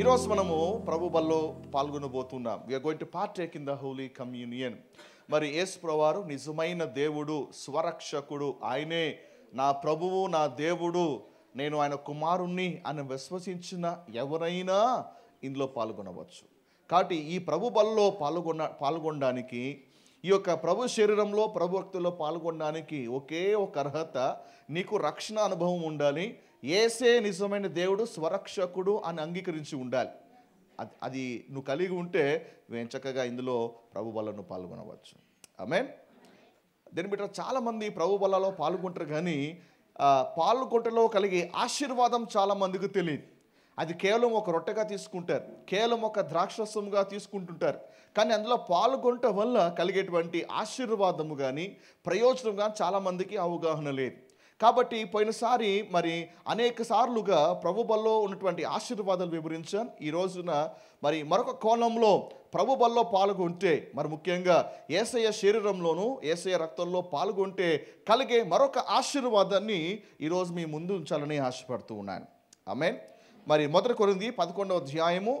ఈరోజు మనము ప్రభు బల్లో పాల్గొనబోతున్నాం are going to partake in the holy communion మరి యేసు ప్రవారు నిజమైన దేవుడు స్వరక్షకుడు ఆయనే నా ప్రభువు నా దేవుడు నేను ఆయన కుమారుణ్ణి అని విశ్వసించిన ఎవరైనా ఇందులో పాల్గొనవచ్చు కాబట్టి ఈ ప్రభు బల్లో పాల్గొన పాల్గొనడానికి ఈ యొక్క ప్రభు శరీరంలో ప్రభు భక్తుల్లో పాల్గొనడానికి ఒకే ఒక అర్హత నీకు రక్షణ అనుభవం ఉండాలి ఏసే నిజమైన దేవుడు స్వరక్షకుడు అని అంగీకరించి ఉండాలి అది అది నువ్వు కలిగి ఉంటే నువ్వేం చక్కగా ఇందులో ప్రభు బలను పాల్గొనవచ్చు మీన్ దీని బిడ్డ చాలామంది ప్రభు బలలో పాల్గొంటారు కానీ పాల్గొంటలో కలిగే ఆశీర్వాదం చాలామందికి తెలియదు అది కేవలం ఒక రొట్టెగా తీసుకుంటారు కేవలం ఒక ద్రాక్షసముగా తీసుకుంటుంటారు కానీ అందులో పాల్గొనటం వల్ల కలిగేటువంటి ఆశీర్వాదము కానీ ప్రయోజనం కానీ చాలామందికి అవగాహన లేదు కాబట్టి పోయినసారి మరి అనేక సార్లుగా ప్రభుబల్లో ఉన్నటువంటి ఆశీర్వాదాలు వివరించాను ఈ రోజున మరి మరొక కోణంలో ప్రభుబల్లో పాల్గొంటే మరి ముఖ్యంగా ఏసయ శరీరంలోనూ ఏసయ రక్తంలో పాల్గొంటే కలిగే మరొక ఆశీర్వాదాన్ని ఈరోజు మీ ముందు ఉంచాలని ఆశపడుతూ ఉన్నాను ఆమెన్ మరి మొదటి కొరింది పదకొండవ అధ్యాయము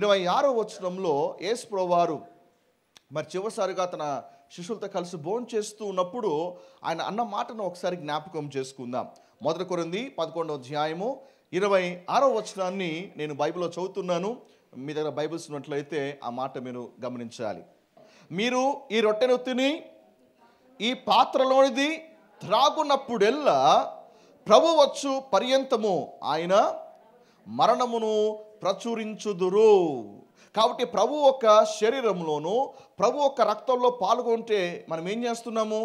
ఇరవై ఆరో వచనంలో ఏసు ప్రోవారు మరి చివరిసారిగా తన శిష్యులతో కలిసి భోజనం చేస్తూ ఉన్నప్పుడు ఆయన అన్న మాటను ఒకసారి జ్ఞాపకం చేసుకుందాం మొదట కొరింది పదకొండవ అధ్యాయము ఇరవై ఆరో వచనాన్ని నేను బైబిల్లో చదువుతున్నాను మీ దగ్గర బైబిల్స్ ఉన్నట్లయితే ఆ మాట మీరు గమనించాలి మీరు ఈ రొట్టెను తిని ఈ పాత్రలోనిది త్రాగునప్పుడెల్లా ప్రభు వచ్చు పర్యంతము ఆయన మరణమును ప్రచురించుదురు కాబట్టి ప్రభు ఒక శరీరంలోనూ ప్రభు ఒక రక్తంలో పాల్గొంటే మనం ఏం చేస్తున్నాము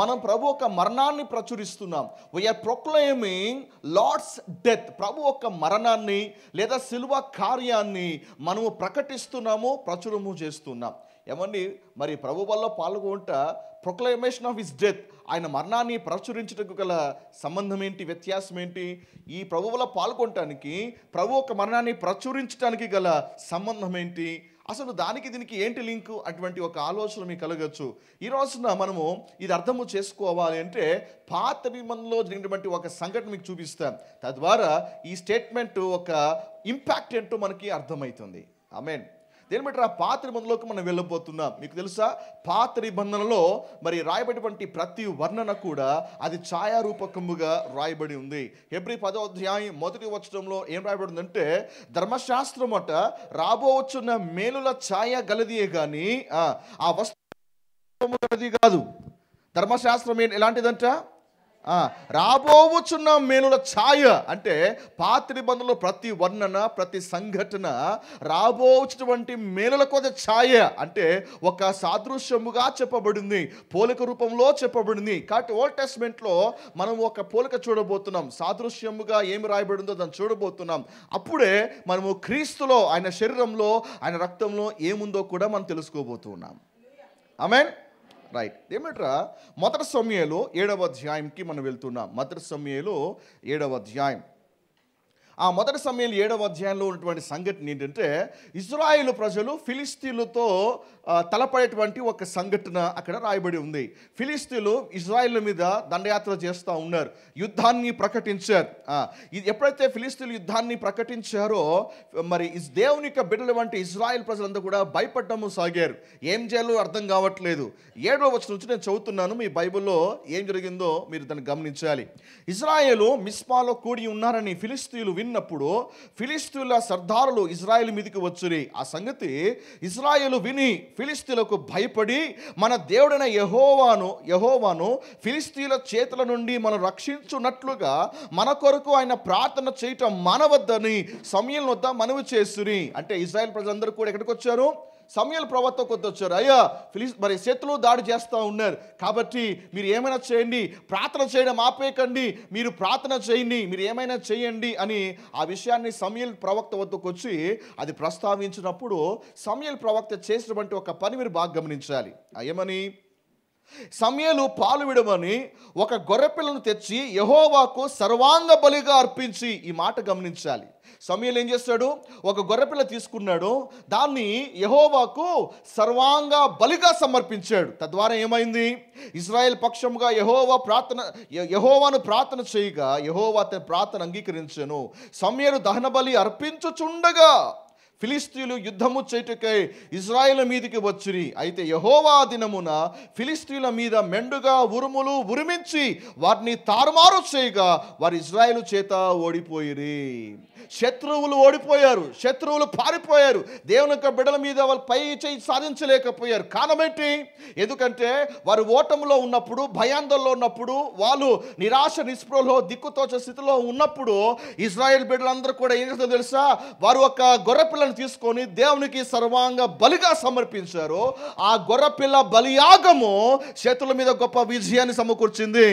మనం ప్రభు ఒక మరణాన్ని ప్రచురిస్తున్నాం వైఆర్ ప్రొక్లైమింగ్ లార్డ్స్ డెత్ ప్రభు ఒక మరణాన్ని లేదా సిల్వ కార్యాన్ని మనము ప్రకటిస్తున్నాము ప్రచురము చేస్తున్నాం ఏమండి మరి ప్రభు వల్ల పాల్గొంట ప్రొక్లమేషన్ ఆఫ్ హిస్ డెత్ ఆయన మరణాన్ని ప్రచురించటకు గల సంబంధం ఏంటి వ్యత్యాసం ఏంటి ఈ ప్రభువుల పాల్గొనటానికి ప్రభు ఒక మరణాన్ని ప్రచురించడానికి గల సంబంధం ఏంటి అసలు దానికి దీనికి ఏంటి లింకు అటువంటి ఒక ఆలోచన మీకు కలగచ్చు ఈ రోజున మనము ఇది అర్థము చేసుకోవాలి అంటే పాత నియమంలో జరిగినటువంటి ఒక సంఘటన మీకు చూపిస్తాం తద్వారా ఈ స్టేట్మెంట్ ఒక ఇంపాక్ట్ ఏంటో మనకి అర్థమవుతుంది ఐ మీన్ దేని బట్టి ఆ పాత నిబంధనలోకి మనం వెళ్ళబోతున్నాం మీకు తెలుసా పాత నిబంధనలో మరి రాయబడినటువంటి ప్రతి వర్ణన కూడా అది ఛాయారూపకముగా రాయబడి ఉంది ఎబ్రి పదో అధ్యాయం మొదటి వచ్చడంలో ఏం రాయబడిందంటే ధర్మశాస్త్రం అట రాబోవచ్చున్న మేలుల ఛాయ గలదియే కానీ ఆ వస్తువు కాదు ధర్మశాస్త్రం ఎలాంటిదంట రాబోవచ్చున్న మేలుల ఛాయ అంటే పాత నిబంధనలో ప్రతి వర్ణన ప్రతి సంఘటన రాబోవచ్చినటువంటి మేలుల కొద్ది ఛాయ అంటే ఒక సాదృశ్యముగా చెప్పబడింది పోలిక రూపంలో చెప్పబడింది కాబట్టి ఓల్డ్ టెస్ట్మెంట్లో మనం ఒక పోలిక చూడబోతున్నాం సాదృశ్యముగా ఏమి రాయబడిందో దాన్ని చూడబోతున్నాం అప్పుడే మనము క్రీస్తులో ఆయన శరీరంలో ఆయన రక్తంలో ఏముందో కూడా మనం తెలుసుకోబోతున్నాం ఐ మీన్ రైట్ ఏమిట్రా మొదటి సమయంలో ఏడవ అధ్యాయంకి మనం వెళ్తున్నాం మొదటి సమయంలో ఏడవ అధ్యాయం ఆ మొదటి సమయంలో ఏడవ అధ్యాయంలో ఉన్నటువంటి సంఘటన ఏంటంటే ఇజ్రాయిల్ ప్రజలు ఫిలిస్తీన్లతో తలపడేటువంటి ఒక సంఘటన అక్కడ రాయబడి ఉంది ఫిలిస్తీన్లు ఇజ్రాయిల్ మీద దండయాత్ర చేస్తూ ఉన్నారు యుద్ధాన్ని ప్రకటించారు ఇది ఎప్పుడైతే ఫిలిస్తీన్లు యుద్ధాన్ని ప్రకటించారో మరి దేవుని యొక్క బిడ్డల వంటి ఇజ్రాయిల్ ప్రజలందరూ కూడా భయపడ్డము సాగారు ఏం చేయాలో అర్థం కావట్లేదు ఏడవ వచ్చిన నుంచి నేను చదువుతున్నాను మీ బైబిల్లో ఏం జరిగిందో మీరు దాన్ని గమనించాలి ఇజ్రాయెల్ మిస్పాలో కూడి ఉన్నారని ఫిలిస్తీన్లు విన్ విన్నప్పుడు ఫిలిస్తీన్ల సర్దారులు ఇజ్రాయెల్ మీదకి వచ్చుని ఆ సంగతి ఇజ్రాయెల్ విని ఫిలిస్తీన్లకు భయపడి మన దేవుడైన యహోవాను యహోవాను ఫిలిస్తీన్ల చేతుల నుండి మనం రక్షించున్నట్లుగా మన కొరకు ఆయన ప్రార్థన చేయటం మనవద్దని సమయం వద్ద మనవి చేస్తుని అంటే ఇజ్రాయెల్ ప్రజలందరూ కూడా ఎక్కడికి వచ్చారు సమయాలు ప్రవక్త కొద్ది వచ్చారు అయ్యా ఫిలిస్ మరి చేతిలో దాడి చేస్తూ ఉన్నారు కాబట్టి మీరు ఏమైనా చేయండి ప్రార్థన చేయడం ఆపేయకండి మీరు ప్రార్థన చేయండి మీరు ఏమైనా చేయండి అని ఆ విషయాన్ని సమయల్ ప్రవక్త వద్దకు వచ్చి అది ప్రస్తావించినప్పుడు సమయల్ ప్రవక్త చేసినటువంటి ఒక పని మీరు బాగా గమనించాలి ఏమని సమయలు పాలు విడమని ఒక గొర్రెపిల్లను తెచ్చి యహోవాకు సర్వాంగ బలిగా అర్పించి ఈ మాట గమనించాలి సమయలు ఏం చేస్తాడు ఒక గొర్రెపిల్ల తీసుకున్నాడు దాన్ని యహోవాకు సర్వాంగ బలిగా సమర్పించాడు తద్వారా ఏమైంది ఇజ్రాయెల్ పక్షంగా యహోవా ప్రార్థన యహోవాను ప్రార్థన చేయగా యహోవా ప్రార్థన అంగీకరించను సమయలు దహన బలి అర్పించుచుండగా ఫిలిస్తీయులు యుద్ధము చేటుకై ఇజ్రాయిల్ మీదకి వచ్చిరి అయితే యహోవా దినమున ఫిలిస్తీయుల మీద మెండుగా ఉరుములు ఉరిమించి వారిని తారుమారు చేయగా వారి ఇజ్రాయిల్ చేత ఓడిపోయిరి శత్రువులు ఓడిపోయారు శత్రువులు పారిపోయారు దేవుని యొక్క బిడల మీద వాళ్ళు పై చేయి సాధించలేకపోయారు కారణమేంటి ఎందుకంటే వారు ఓటములో ఉన్నప్పుడు భయాందోళనలో ఉన్నప్పుడు వాళ్ళు నిరాశ నిస్పృహలో దిక్కుతోచ స్థితిలో ఉన్నప్పుడు ఇజ్రాయెల్ బిడ్డలందరూ కూడా ఏం తెలుసా వారు ఒక గొర్రెపిల్ల గొర్రెపిల్లను తీసుకొని దేవునికి సర్వాంగ బలిగా సమర్పించారో ఆ గొర్రెపిల్ల బలియాగము చేతుల మీద గొప్ప విజయాన్ని సమకూర్చింది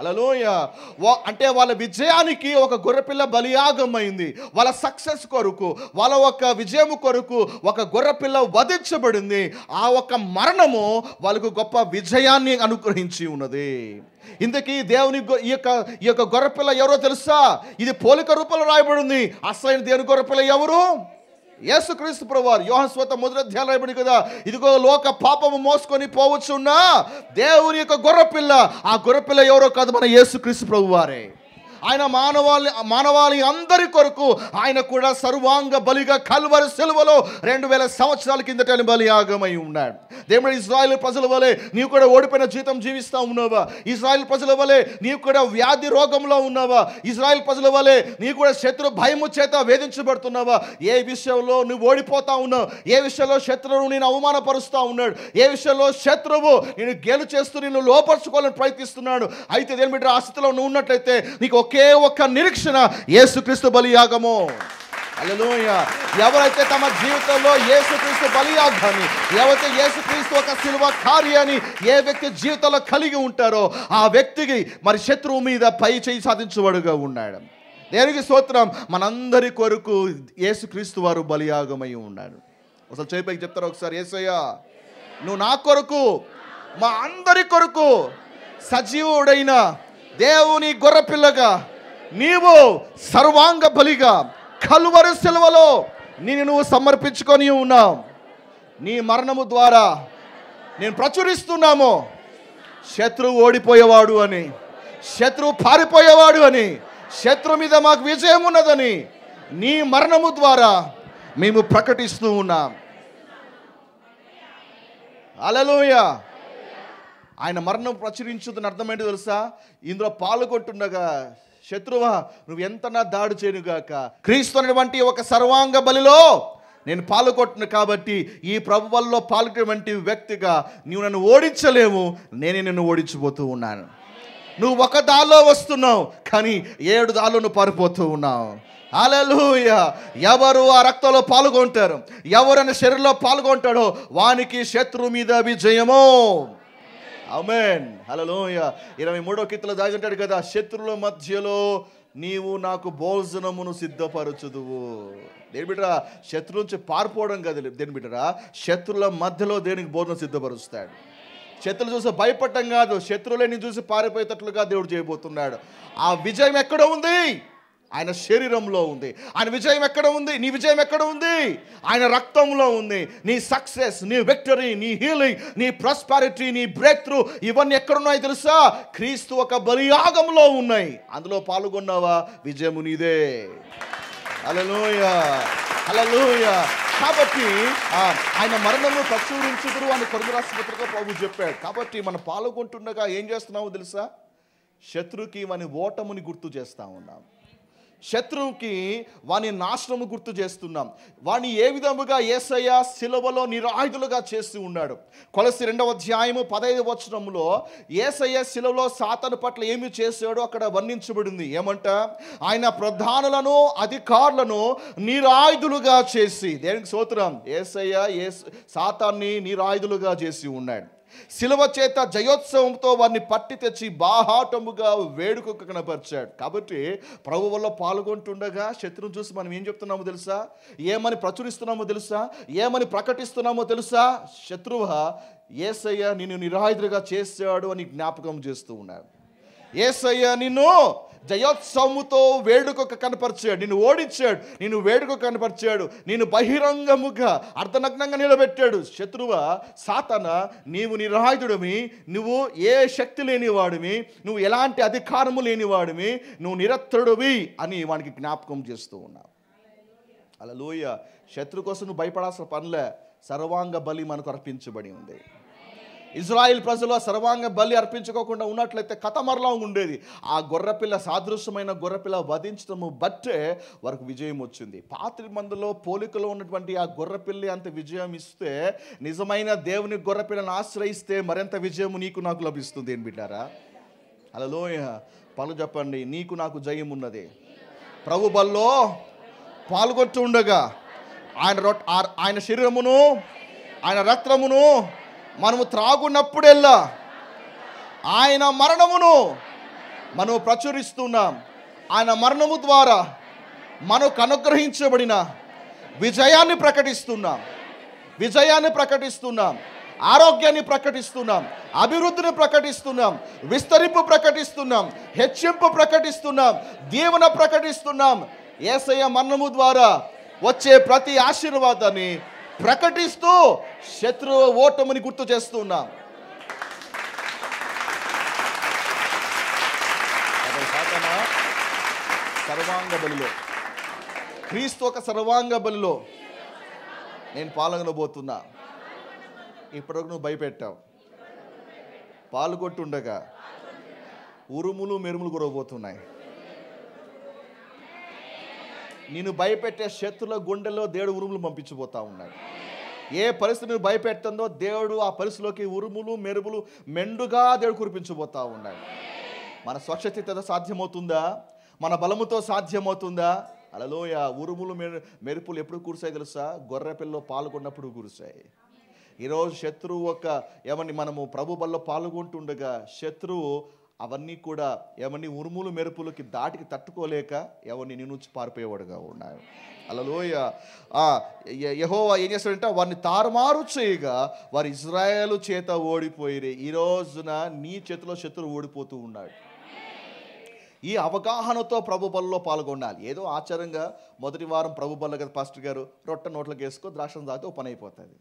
అలలోయ అంటే వాళ్ళ విజయానికి ఒక గొర్రెపిల్ల అయింది వాళ్ళ సక్సెస్ కొరకు వాళ్ళ ఒక విజయం కొరకు ఒక గొర్రెపిల్ల వధించబడింది ఆ ఒక మరణము వాళ్ళకు గొప్ప విజయాన్ని అనుగ్రహించి ఉన్నది ఇంతకీ దేవుని ఈ యొక్క ఈ యొక్క గొర్రెపిల్ల ఎవరో తెలుసా ఇది పోలిక రూపంలో రాయబడింది అసలైన దేవుని గొర్రెపిల్ల ఎవరు క్రీస్తు ప్రభువారు యోహన్ స్వత మొదలధ్యాయం కదా ఇదిగో లోక పాపము మోసుకొని పోవచ్చున్నా దేవుని యొక్క గొర్రపిల్ల ఆ గొర్రపిల్ల ఎవరో కాదు మన యేసుక్రీస్తు ప్రభువారే ఆయన మానవాళి మానవాళి అందరి కొరకు ఆయన కూడా సర్వాంగ బలిగా కల్వరి సెలవులో రెండు వేల సంవత్సరాల కిందట బలియాగమై ఉన్నాడు దేవుడు ఇస్రాయల్ ప్రజల వలె నీవు కూడా ఓడిపోయిన జీవితం జీవిస్తూ ఉన్నావా ఇస్రాయల్ ప్రజల వలె నీవు కూడా వ్యాధి రోగంలో ఉన్నావా ఇజ్రాయల్ ప్రజల వలె నీ కూడా శత్రు భయము చేత వేధించబడుతున్నావా ఏ విషయంలో నువ్వు ఓడిపోతా ఉన్నావు ఏ విషయంలో శత్రువు నేను అవమానపరుస్తూ ఉన్నాడు ఏ విషయంలో శత్రువు నేను గెలు చేస్తూ నిన్ను లోపరుచుకోవాలని ప్రయత్నిస్తున్నాడు అయితే దేని బిడ్డ ఆ స్థితిలో నువ్వు ఉన్నట్లయితే నీకు ఒకే ఒక్క నిరీక్షణ యేసుక్రీస్తు బలియాగము ఎవరైతే తమ జీవితంలో ఏసుక్రీస్తు బలియాగాన్ని ఎవరైతే ఏసుక్రీస్తు ఒక సిల్వ కార్యాన్ని ఏ వ్యక్తి జీవితంలో కలిగి ఉంటారో ఆ వ్యక్తికి మరి శత్రువు మీద పై చేయి సాధించబడుగా ఉన్నాడు దేనికి స్తోత్రం మనందరి కొరకు ఏసుక్రీస్తు వారు బలియాగమై ఉన్నాడు అసలు చేపకి చెప్తారు ఒకసారి ఏసయ్యా నువ్వు నా కొరకు మా అందరి కొరకు సజీవుడైన దేవుని గొర్రపిల్లగా నీవు సర్వాంగ బలిగా కలువరి సిలువలో నేను నువ్వు సమర్పించుకొని ఉన్నావు నీ మరణము ద్వారా నేను ప్రచురిస్తున్నాము శత్రువు ఓడిపోయేవాడు అని శత్రువు పారిపోయేవాడు అని శత్రు మీద మాకు విజయం ఉన్నదని నీ మరణము ద్వారా మేము ప్రకటిస్తూ ఉన్నాం అలలోయ ఆయన మరణం ప్రచురించుదని అర్థమైంది తెలుసా ఇందులో పాల్గొంటుండగా శత్రువా నువ్వు ఎంత నా దాడి చేయనుగాక క్రీస్తు అనేటువంటి ఒక సర్వాంగ బలిలో నేను పాల్గొట్టును కాబట్టి ఈ ప్రభువల్లో పాల్గొనేటువంటి వ్యక్తిగా నువ్వు నన్ను ఓడించలేవు నేనే నిన్ను ఓడించిపోతూ ఉన్నాను నువ్వు ఒక దాల్లో వస్తున్నావు కానీ ఏడు దాల్లో నువ్వు పారిపోతూ ఉన్నావు అలలుయ ఎవరు ఆ రక్తంలో పాల్గొంటారు ఎవరైనా శరీరంలో పాల్గొంటాడో వానికి శత్రువు మీద విజయమో అమెన్ హలో ఇరవై మూడో కీర్తిలో దాగింటాడు కదా శత్రుల మధ్యలో నీవు నాకు భోజనమును సిద్ధపరచుదువు దేని బిడ్డరా శత్రువు నుంచి పారిపోవడం కదా దేని బిడ్డరా శత్రుల మధ్యలో దేనికి భోజనం సిద్ధపరుస్తాడు శత్రులు చూసి భయపడటం కాదు శత్రువులే నేను చూసి పారిపోయేటట్లుగా దేవుడు చేయబోతున్నాడు ఆ విజయం ఎక్కడ ఉంది ఆయన శరీరంలో ఉంది ఆయన విజయం ఎక్కడ ఉంది నీ విజయం ఎక్కడ ఉంది ఆయన రక్తంలో ఉంది నీ సక్సెస్ నీ విక్టరీ నీ హీలింగ్ నీ ప్రాస్పారిటీ నీ బ్రేక్ త్రూ ఇవన్నీ ఎక్కడున్నాయి తెలుసా క్రీస్తు ఒక బలియాగంలో ఉన్నాయి అందులో పాల్గొన్నావా విజయము నీదే కాబట్టి ఆయన మరణము ప్రచురించుదురు అని రాష్ట్రపతిగా ప్రభు చెప్పాడు కాబట్టి మనం పాల్గొంటుండగా ఏం చేస్తున్నావు తెలుసా శత్రుకి మన ఓటముని గుర్తు చేస్తూ ఉన్నాము శత్రువుకి వాని నాశనము గుర్తు చేస్తున్నాం వాని ఏ విధముగా ఏసయ్య శిలవలో నిరాయుధులుగా చేస్తూ ఉన్నాడు కొలసి రెండవ అధ్యాయము పదహైదు వచనంలో ఏసయ్య శిలవలో సాతను పట్ల ఏమి చేశాడో అక్కడ వర్ణించబడింది ఏమంట ఆయన ప్రధానులను అధికారులను నిరాయుధులుగా చేసి దేనికి సూత్రం ఏసయ్య ఏ సాతాన్ని నిరాయుధులుగా చేసి ఉన్నాడు శిలువ చేత జయోత్సవంతో వారిని పట్టి తెచ్చి బాహాటముగా వేడుకకు కనపరిచాడు కాబట్టి ప్రభు వల్ల పాల్గొంటుండగా శత్రువును చూసి మనం ఏం చెప్తున్నామో తెలుసా ఏమని ప్రచురిస్తున్నామో తెలుసా ఏమని ప్రకటిస్తున్నామో తెలుసా శత్రువ ఏసయ్య నిన్ను నిరాయుధుడిగా చేశాడు అని జ్ఞాపకం చేస్తూ ఉన్నాడు ఏసయ్య నిన్ను జయోత్సవముతో వేడుక కనపరిచాడు నిన్ను ఓడించాడు నిన్ను వేడుక కనపరిచాడు నేను బహిరంగముగా అర్ధనగ్నంగా నిలబెట్టాడు శత్రువ సాతన నీవు నిరాయుధుడివి నువ్వు ఏ శక్తి లేనివాడివి నువ్వు ఎలాంటి అధికారము లేనివాడివి నువ్వు నిరత్రుడివి అని వానికి జ్ఞాపకం చేస్తూ ఉన్నావు అలా లోయ శత్రు కోసం నువ్వు భయపడాల్సిన పనులే సర్వాంగ బలి మనకు అర్పించబడి ఉంది ఇజ్రాయిల్ ప్రజలు సర్వాంగ బలి అర్పించుకోకుండా ఉన్నట్లయితే కథ మరలా ఉండేది ఆ గొర్రెపిల్ల సాదృశ్యమైన గొర్రెపిల్ల వధించడము బట్టే వారికి విజయం వచ్చింది పాత్రి మందులో పోలికలో ఉన్నటువంటి ఆ గొర్రెపిల్లి అంత విజయం ఇస్తే నిజమైన దేవుని గొర్రెపిల్లను ఆశ్రయిస్తే మరింత విజయం నీకు నాకు లభిస్తుంది ఏం బిడ్డారా అలాలో పలు చెప్పండి నీకు నాకు జయం ఉన్నది ప్రభు బల్లో పాల్గొట్టు ఉండగా ఆయన ఆయన శరీరమును ఆయన రక్తమును మనము త్రాగున్నప్పుడెల్లా ఆయన మరణమును మనం ప్రచురిస్తున్నాం ఆయన మరణము ద్వారా మనకు అనుగ్రహించబడిన విజయాన్ని ప్రకటిస్తున్నాం విజయాన్ని ప్రకటిస్తున్నాం ఆరోగ్యాన్ని ప్రకటిస్తున్నాం అభివృద్ధిని ప్రకటిస్తున్నాం విస్తరింపు ప్రకటిస్తున్నాం హెచ్చింపు ప్రకటిస్తున్నాం దీవెన ప్రకటిస్తున్నాం ఏసయ మరణము ద్వారా వచ్చే ప్రతి ఆశీర్వాదాన్ని ప్రకటిస్తూ శత్రువు ఓటమిని గుర్తు చేస్తూ ఉన్నాం సర్వాంగ బలిలో క్రీస్తు ఒక సర్వాంగ బలిలో నేను పాల్గొనబోతున్నా ఇప్పటివరకు నువ్వు భయపెట్టావు కొట్టుండగా ఉరుములు మెరుములు కురవబోతున్నాయి నేను భయపెట్టే శత్రుల గుండెలో దేవుడు ఉరుములు పంపించబోతా ఉన్నాడు ఏ పరిస్థితి నువ్వు భయపెడుతుందో దేవుడు ఆ పరిస్థితిలోకి ఉరుములు మెరుపులు మెండుగా దేవుడు కురిపించబోతా ఉన్నాడు మన స్వచ్ఛతతో సాధ్యమవుతుందా మన బలముతో సాధ్యమవుతుందా అలలోయ ఉరుములు మెరుపులు ఎప్పుడు కురిసాయి తెలుసా గొర్రె పిల్లలు పాల్గొన్నప్పుడు కురిసాయి ఈరోజు శత్రువు ఒక ఏమని మనము ప్రభు బల్లో పాల్గొంటుండగా శత్రువు అవన్నీ కూడా ఎవరిని ఉరుములు మెరుపులకి దాటికి తట్టుకోలేక ఎవరిని నేను పారిపోయేవాడుగా ఉన్నాడు అలలోయ యహోవా ఏం చేస్తాడంటే వారిని తారుమారు చేయగా వారి ఇజ్రాయేల్ చేత ఓడిపోయి ఈ రోజున నీ చేతిలో శత్రువు ఓడిపోతూ ఉన్నాడు ఈ అవగాహనతో ప్రభు పాల్గొనాలి ఏదో ఆచారంగా మొదటి వారం ప్రభు బల్ల కదా పాస్టర్ గారు రొట్టె నోట్లకు వేసుకో ద్రాక్షం తాగితే పని అయిపోతుంది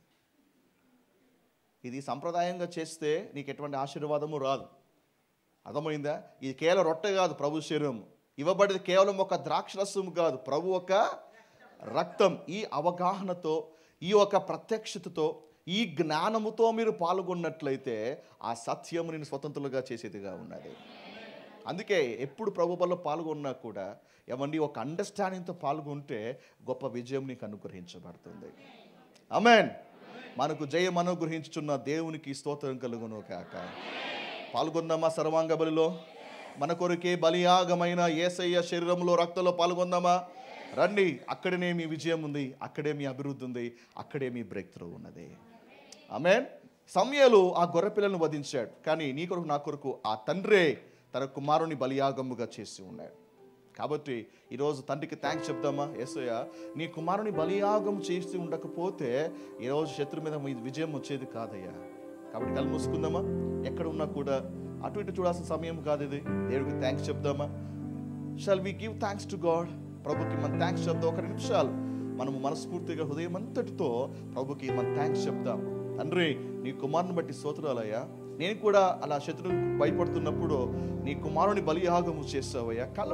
ఇది సంప్రదాయంగా చేస్తే నీకు ఎటువంటి ఆశీర్వాదము రాదు అర్థమైందా ఇది కేవలం రొట్టె కాదు ప్రభు శరీరం ఇవ్వబడేది కేవలం ఒక ద్రాక్షరసము కాదు ప్రభు ఒక రక్తం ఈ అవగాహనతో ఈ యొక్క ప్రత్యక్షతతో ఈ జ్ఞానముతో మీరు పాల్గొన్నట్లయితే ఆ సత్యము నేను స్వతంత్రులుగా చేసేదిగా ఉన్నది అందుకే ఎప్పుడు ప్రభు వల్ల పాల్గొన్నా కూడా ఏమండి ఒక అండర్స్టాండింగ్తో పాల్గొంటే గొప్ప విజయం నీకు అనుగ్రహించబడుతుంది అమెన్ మనకు జయం అనుగ్రహించుచున్న దేవునికి స్తోత్రం కలుగును కాక పాల్గొందామా సర్వాంగ బలిలో మన కొరకే బలియాగమైన ఏసయ్య శరీరంలో రక్తంలో పాల్గొందామా రండి అక్కడనే మీ విజయం ఉంది అక్కడే మీ అభివృద్ధి ఉంది అక్కడే మీ బ్రేక్ త్రో ఉన్నది ఆమెన్ సమయలు ఆ గొర్రెపిల్లను వధించాడు కానీ నీ కొరకు నా కొరకు ఆ తండ్రే తన కుమారుని బలియాగముగా చేసి ఉన్నాడు కాబట్టి ఈరోజు తండ్రికి థ్యాంక్స్ చెప్దామా ఏసయ్య నీ కుమారుని బలియాగం చేసి ఉండకపోతే ఈరోజు శత్రు మీద విజయం వచ్చేది కాదయ్యా కాబట్టి కళ్ళు మూసుకుందామా ఎక్కడ ఉన్నా కూడా అటు ఇటు చూడాల్సిన సమయం కాదు ఇది దేవుడికి థ్యాంక్స్ చెప్దామా shall we give thanks to God ప్రభుకి మన థ్యాంక్స్ చెప్దాం ఒక నిమిషాలు మనము మనస్ఫూర్తిగా హృదయం అంతటితో ప్రభుకి మన థ్యాంక్స్ చెప్దాం తండ్రి నీ కుమారుని బట్టి సోత్రాలయ్యా నేను కూడా అలా శత్రువు భయపడుతున్నప్పుడు నీ కుమారుని బలియాగము చేస్తావయ్యా కళ్ళ